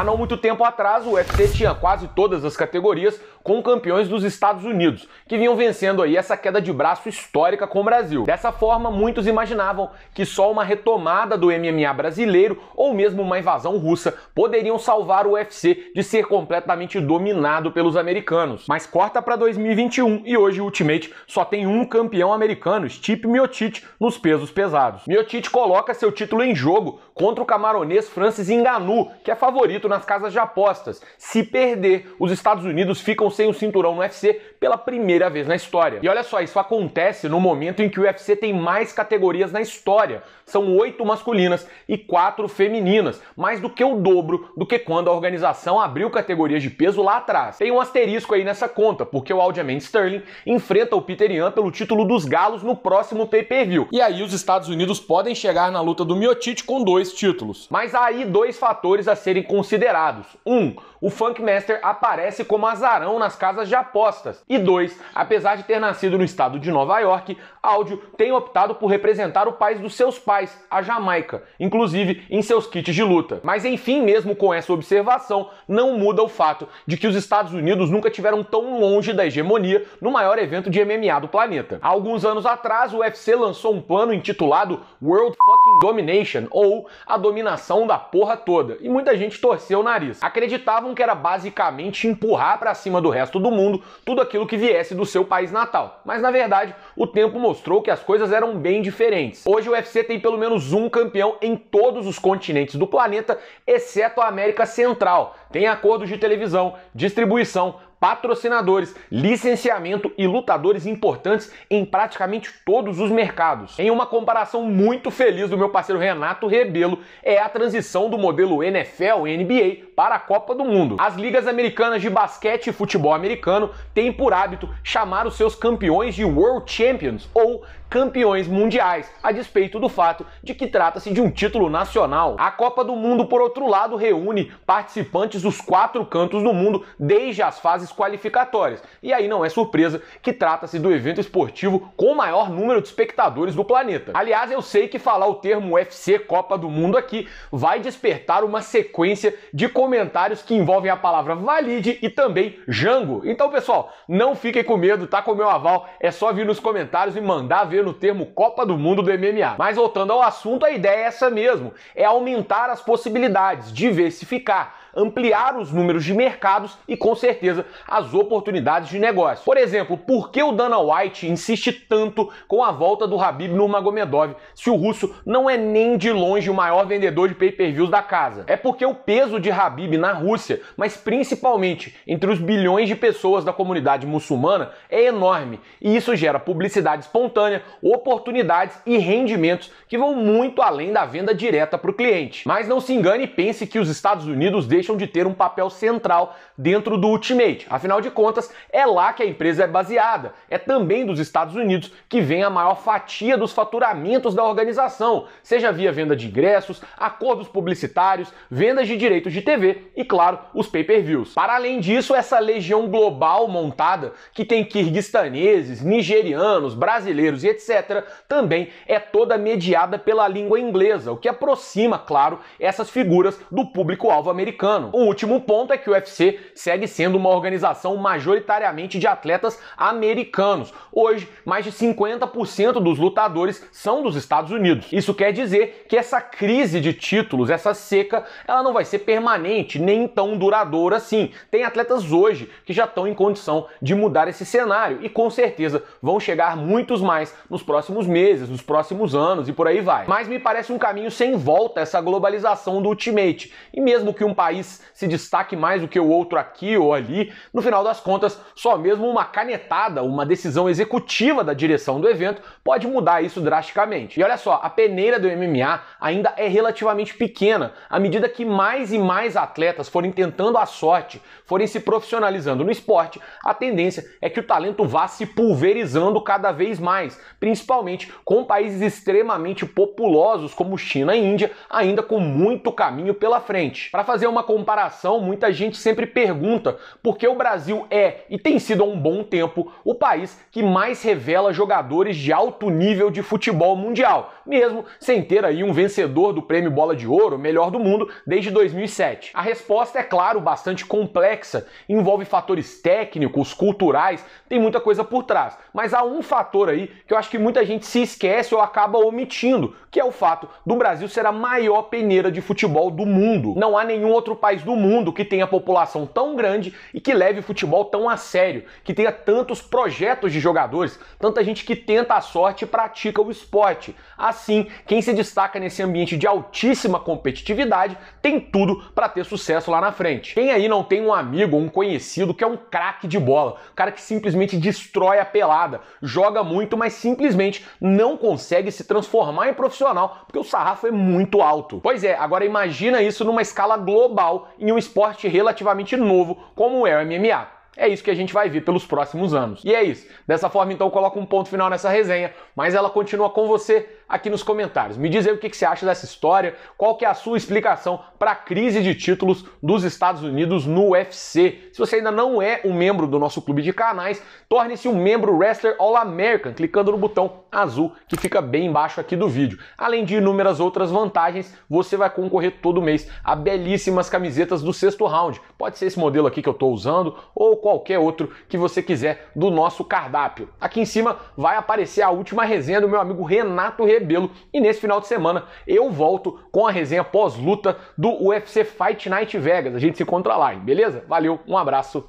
Há não muito tempo atrás, o UFC tinha quase todas as categorias com campeões dos Estados Unidos, que vinham vencendo aí essa queda de braço histórica com o Brasil. Dessa forma, muitos imaginavam que só uma retomada do MMA brasileiro ou mesmo uma invasão russa poderiam salvar o UFC de ser completamente dominado pelos americanos. Mas corta para 2021 e hoje o Ultimate só tem um campeão americano, Stipe Miocic, nos pesos pesados. Miocic coloca seu título em jogo contra o camaronês Francis Ngannou, que é favorito nas casas de apostas. Se perder, os Estados Unidos ficam sem o cinturão no UFC pela primeira vez na história. E olha só, isso acontece no momento em que o UFC tem mais categorias na história. São oito masculinas e quatro femininas, mais do que o dobro do que quando a organização abriu categorias de peso lá atrás. Tem um asterisco aí nessa conta, porque o Aljamain Sterling enfrenta o Peter Ian pelo título dos galos no próximo pay-per-view. E aí os Estados Unidos podem chegar na luta do Miotic com dois títulos. Mas há aí dois fatores a serem considerados. Um, o Funkmaster aparece como azarão nas casas de apostas. E dois, apesar de ter nascido no estado de Nova York, Áudio tem optado por representar o país dos seus pais, a Jamaica, inclusive em seus kits de luta. Mas enfim, mesmo com essa observação, não muda o fato de que os Estados Unidos nunca tiveram tão longe da hegemonia no maior evento de MMA do planeta. Há alguns anos atrás, o UFC lançou um plano intitulado World Fucking Domination, ou a dominação da porra toda, e muita gente torceu o nariz. Acreditavam que era basicamente empurrar para cima do resto do mundo tudo aquilo aquilo que viesse do seu país natal. Mas na verdade, o tempo mostrou que as coisas eram bem diferentes. Hoje o UFC tem pelo menos um campeão em todos os continentes do planeta, exceto a América Central. Tem acordos de televisão, distribuição, patrocinadores, licenciamento e lutadores importantes em praticamente todos os mercados. Em uma comparação muito feliz do meu parceiro Renato Rebelo, é a transição do modelo NFL e NBA para a Copa do Mundo. As ligas americanas de basquete e futebol americano têm por hábito chamar os seus campeões de World Champions ou campeões mundiais, a despeito do fato de que trata-se de um título nacional. A Copa do Mundo, por outro lado, reúne participantes dos quatro cantos do mundo desde as fases fases qualificatórias. E aí não é surpresa que trata-se do evento esportivo com o maior número de espectadores do planeta. Aliás, eu sei que falar o termo UFC Copa do Mundo aqui vai despertar uma sequência de comentários que envolvem a palavra valide e também Jango. Então, pessoal, não fiquem com medo, tá com o meu aval, é só vir nos comentários e mandar ver no termo Copa do Mundo do MMA. Mas voltando ao assunto, a ideia é essa mesmo, é aumentar as possibilidades, diversificar ampliar os números de mercados e, com certeza, as oportunidades de negócio. Por exemplo, por que o Dana White insiste tanto com a volta do Habib Nurmagomedov se o russo não é nem de longe o maior vendedor de pay-per-views da casa? É porque o peso de Habib na Rússia, mas principalmente entre os bilhões de pessoas da comunidade muçulmana, é enorme e isso gera publicidade espontânea, oportunidades e rendimentos que vão muito além da venda direta para o cliente. Mas não se engane e pense que os Estados Unidos deixam de ter um papel central dentro do Ultimate. Afinal de contas, é lá que a empresa é baseada. É também dos Estados Unidos que vem a maior fatia dos faturamentos da organização, seja via venda de ingressos, acordos publicitários, vendas de direitos de TV e, claro, os pay-per-views. Para além disso, essa legião global montada, que tem kirguistaneses, nigerianos, brasileiros e etc., também é toda mediada pela língua inglesa, o que aproxima, claro, essas figuras do público-alvo americano americano. O último ponto é que o UFC segue sendo uma organização majoritariamente de atletas americanos. Hoje, mais de 50% dos lutadores são dos Estados Unidos. Isso quer dizer que essa crise de títulos, essa seca, ela não vai ser permanente nem tão duradoura assim. Tem atletas hoje que já estão em condição de mudar esse cenário e com certeza vão chegar muitos mais nos próximos meses, nos próximos anos e por aí vai. Mas me parece um caminho sem volta essa globalização do Ultimate. E mesmo que um país país se destaque mais do que o outro aqui ou ali. No final das contas, só mesmo uma canetada, uma decisão executiva da direção do evento pode mudar isso drasticamente. E olha só, a peneira do MMA ainda é relativamente pequena. À medida que mais e mais atletas forem tentando a sorte, forem se profissionalizando no esporte, a tendência é que o talento vá se pulverizando cada vez mais, principalmente com países extremamente populosos como China e Índia, ainda com muito caminho pela frente. Para fazer uma comparação, muita gente sempre pergunta por que o Brasil é e tem sido há um bom tempo o país que mais revela jogadores de alto nível de futebol mundial, mesmo sem ter aí um vencedor do prêmio Bola de Ouro, melhor do mundo, desde 2007. A resposta é claro, bastante complexa, envolve fatores técnicos, culturais, tem muita coisa por trás, mas há um fator aí que eu acho que muita gente se esquece ou acaba omitindo, que é o fato do Brasil ser a maior peneira de futebol do mundo. Não há nenhum outro país do mundo que tenha população tão grande e que leve futebol tão a sério, que tenha tantos projetos de jogadores, tanta gente que tenta a sorte e pratica o esporte. Assim, quem se destaca nesse ambiente de altíssima competitividade tem tudo para ter sucesso lá na frente. Quem aí não tem um amigo ou um conhecido que é um craque de bola, um cara que simplesmente destrói a pelada, joga muito, mas simplesmente não consegue se transformar em profissional porque o sarrafo é muito alto. Pois é, agora imagina isso numa escala global em um esporte relativamente novo como é o MMA. É isso que a gente vai ver pelos próximos anos. E é isso. Dessa forma, então, eu coloco um ponto final nessa resenha, mas ela continua com você aqui nos comentários. Me diz aí o que, que você acha dessa história, qual que é a sua explicação para a crise de títulos dos Estados Unidos no UFC. Se você ainda não é um membro do nosso clube de canais, torne-se um membro Wrestler All American, clicando no botão azul que fica bem embaixo aqui do vídeo. Além de inúmeras outras vantagens, você vai concorrer todo mês a belíssimas camisetas do sexto round. Pode ser esse modelo aqui que eu estou usando, ou qualquer outro que você quiser do nosso cardápio. Aqui em cima vai aparecer a última resenha do meu amigo Renato Rebelo e nesse final de semana eu volto com a resenha pós-luta do UFC Fight Night Vegas. A gente se encontra lá, beleza? Valeu, um abraço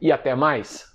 e até mais.